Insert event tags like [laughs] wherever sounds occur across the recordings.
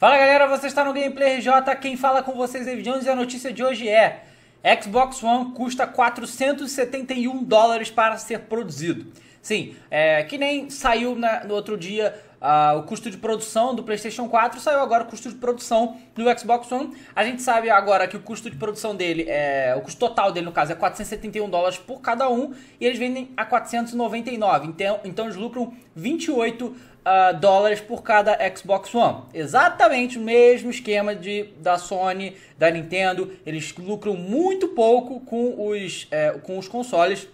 Fala galera, você está no Gameplay RJ, quem fala com vocês é Jones e a notícia de hoje é Xbox One custa 471 dólares para ser produzido. Sim, é, que nem saiu na, no outro dia uh, o custo de produção do PlayStation 4, saiu agora o custo de produção do Xbox One. A gente sabe agora que o custo de produção dele, é, o custo total dele no caso é 471 dólares por cada um e eles vendem a 499, então, então eles lucram 28 uh, dólares por cada Xbox One. Exatamente o mesmo esquema de, da Sony, da Nintendo. Eles lucram muito pouco com os, é, com os consoles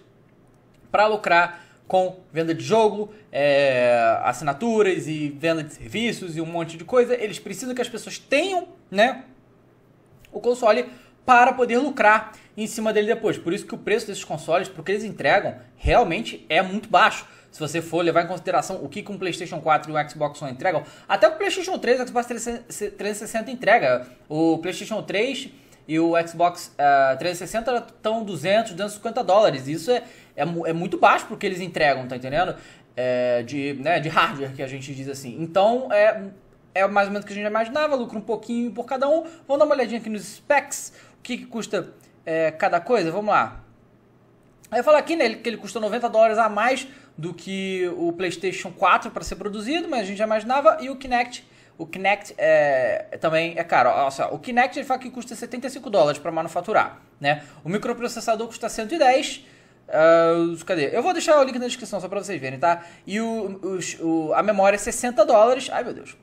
para lucrar com venda de jogo, é, assinaturas e venda de serviços e um monte de coisa. Eles precisam que as pessoas tenham né, o console para poder lucrar em cima dele depois. Por isso que o preço desses consoles, porque eles entregam, realmente é muito baixo. Se você for levar em consideração o que, que um PlayStation 4 e um Xbox One entregam, até o PlayStation 3 e o Xbox 360 entrega. O PlayStation 3 e o Xbox uh, 360 estão 200, 250 dólares. Isso é, é, é muito baixo porque eles entregam, tá entendendo? É, de, né, de hardware, que a gente diz assim. Então, é, é mais ou menos o que a gente imaginava, lucro um pouquinho por cada um. Vamos dar uma olhadinha aqui nos specs, o que, que custa é, cada coisa? Vamos lá. Aí fala aqui né, que ele custou 90 dólares a mais do que o PlayStation 4 para ser produzido, mas a gente já imaginava, e o Kinect. O Kinect é, também é caro. Nossa, o Kinect ele fala que custa 75 dólares para manufaturar, né? O microprocessador custa 110. Uh, ah, cadê? Eu vou deixar o link na descrição só para vocês verem, tá? E o, o, a memória é 60 dólares. Ai, meu Deus.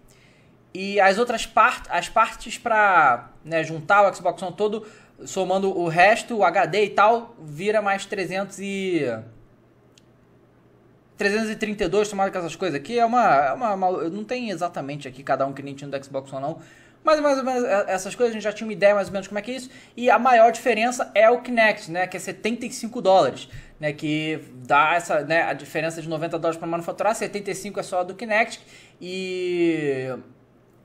E as outras partes, as partes para né, juntar o Xbox One todo, somando o resto, o HD e tal, vira mais 300 e... 332, somado com essas coisas aqui, é uma, é uma, uma... Não tem exatamente aqui cada um que tinha do Xbox ou não, mas mais ou menos é, essas coisas, a gente já tinha uma ideia mais ou menos como é que é isso. E a maior diferença é o Kinect, né? Que é 75 dólares, né? Que dá essa, né? A diferença de 90 dólares para manufaturar, 75 é só do Kinect. E.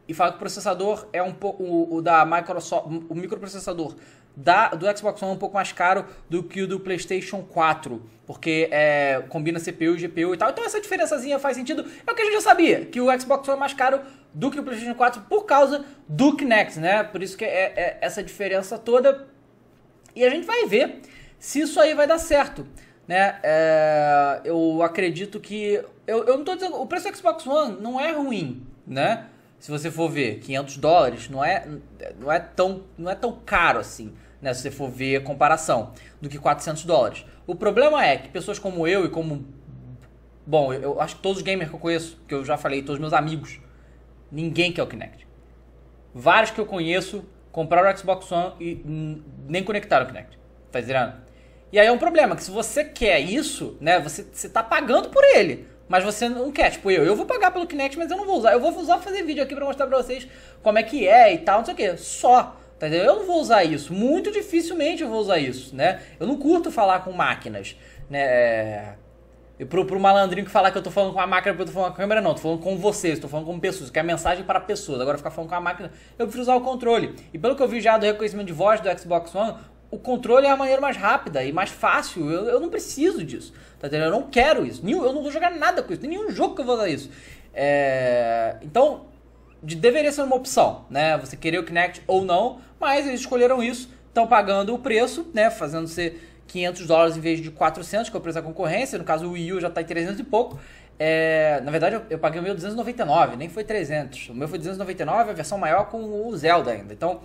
E fala que o processador é um pouco. O, o da Microsoft. O microprocessador da, do Xbox One é um pouco mais caro do que o do PlayStation 4, porque é, combina CPU, GPU e tal. Então essa diferençazinha faz sentido. É o que a gente já sabia, que o Xbox One é mais caro do que o PlayStation 4 por causa do Kinect, né? Por isso que é, é essa diferença toda. E a gente vai ver se isso aí vai dar certo. Né? É, eu acredito que. Eu, eu não tô dizendo. O preço do Xbox One não é ruim, né? Se você for ver, 500 dólares não é, não é, tão, não é tão caro assim né, se você for ver a comparação, do que 400 dólares. O problema é que pessoas como eu e como. Bom, eu, acho que todos os gamers que eu conheço, que eu já falei, todos meus amigos, ninguém quer o Kinect. Vários que eu conheço compraram o Xbox One e nem conectaram o Kinect. Tá dizendo? E aí é um problema, que se você quer isso, né, você, você tá pagando por ele. Mas você não quer, tipo, eu, eu vou pagar pelo Kinect, mas eu não vou usar. Eu vou usar fazer vídeo aqui para mostrar pra vocês como é que é e tal, não sei o que. Só. Tá eu não vou usar isso, muito dificilmente eu vou usar isso, né? Eu não curto falar com máquinas, né? É, e pro, pro malandrinho que falar que eu tô falando com a máquina, porque eu tô falando com a câmera, não, tô falando com vocês, tô falando com pessoas, que é mensagem para pessoas. Agora ficar falando com a máquina, eu preciso usar o controle. E pelo que eu vi já do reconhecimento de voz do Xbox One, o controle é a maneira mais rápida e mais fácil. Eu, eu não preciso disso, tá entendendo? Eu não quero isso. Nenhum, eu não vou jogar nada com isso, nenhum jogo que eu vou usar isso. É... Então, de, deveria ser uma opção, né? Você querer o Kinect ou não, mas eles escolheram isso, estão pagando o preço, né? Fazendo ser 500 dólares em vez de 400, que é o preço da concorrência. No caso, o Wii U já está em 300 e pouco. É, na verdade, eu, eu, paguei o meu 299, nem foi 300. O meu foi 299, a versão maior com o Zelda ainda. Então,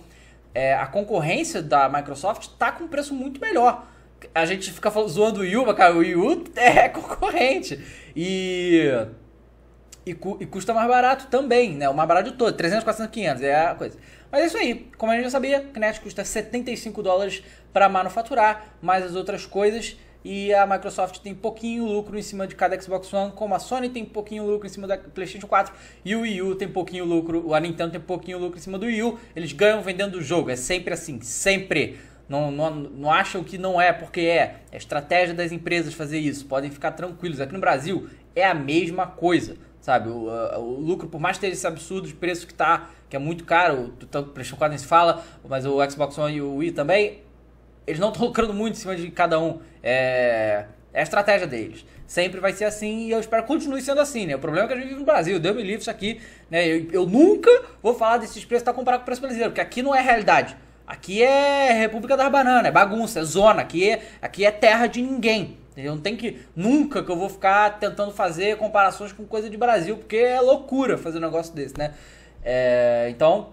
é, a concorrência da Microsoft está com um preço muito melhor. A gente fica zoando o Wii U, mas cara, o Wii U é [laughs] concorrente. E e, cu, e, custa mais barato também, né? O mais barato de todo, 300, 400, 500, é a coisa. Mas é isso aí, como a gente já sabia, Kinect custa 75 dólares para manufaturar, mais as outras coisas, e a Microsoft tem pouquinho lucro em cima de cada Xbox One, como a Sony tem pouquinho lucro em cima da PlayStation 4, e o Wii U tem pouquinho lucro, a Nintendo tem pouquinho lucro em cima do Wii U, eles ganham vendendo o jogo, é sempre assim, sempre. Não, não, não acham que não é, porque é. É estratégia das empresas fazer isso, podem ficar tranquilos. Aqui no Brasil é a mesma coisa sabe? O, o, lucro, por mais ter esse absurdo de preço que tá, que é muito caro, tanto o PlayStation 4 nem se fala, mas o Xbox One e o Wii também, eles não estão [laughs] lucrando muito em cima de cada um. É, é a estratégia deles. Sempre vai ser assim e eu espero que continue sendo assim, né? O problema é que a gente vive no Brasil, deu me livre isso aqui, né? Eu, eu, nunca vou falar desses preços tá comparado com o preço brasileiro, porque aqui não é realidade. Aqui é República das Bananas, é bagunça, é zona, aqui é, aqui é terra de ninguém. Não tem que. Nunca que eu vou ficar tentando fazer comparações com coisa de Brasil, porque é loucura fazer um negócio desse, né? É, então,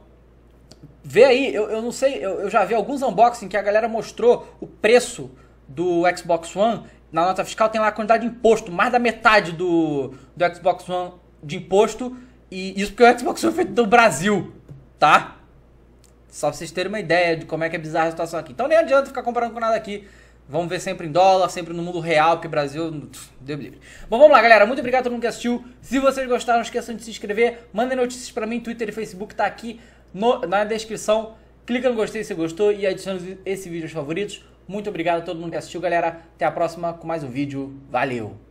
vê aí, eu, eu não sei, eu, eu já vi alguns unboxing que a galera mostrou o preço do Xbox One. Na nota fiscal tem lá a quantidade de imposto, mais da metade do, do Xbox One de imposto. E isso porque o Xbox One foi feito do Brasil, tá? Só pra vocês terem uma ideia de como é que é bizarra a situação aqui. Então nem adianta ficar comparando com nada aqui. Vamos ver sempre em dólar, sempre no mundo real, porque Brasil. Deu livre. Bom, vamos lá, galera. Muito obrigado a todo mundo que assistiu. Se vocês gostaram, não esqueçam de se inscrever. Mandem notícias para mim, Twitter e Facebook tá aqui no, na descrição. Clica no gostei se gostou e adiciona esse vídeo aos favoritos. Muito obrigado a todo mundo que assistiu, galera. Até a próxima com mais um vídeo. Valeu!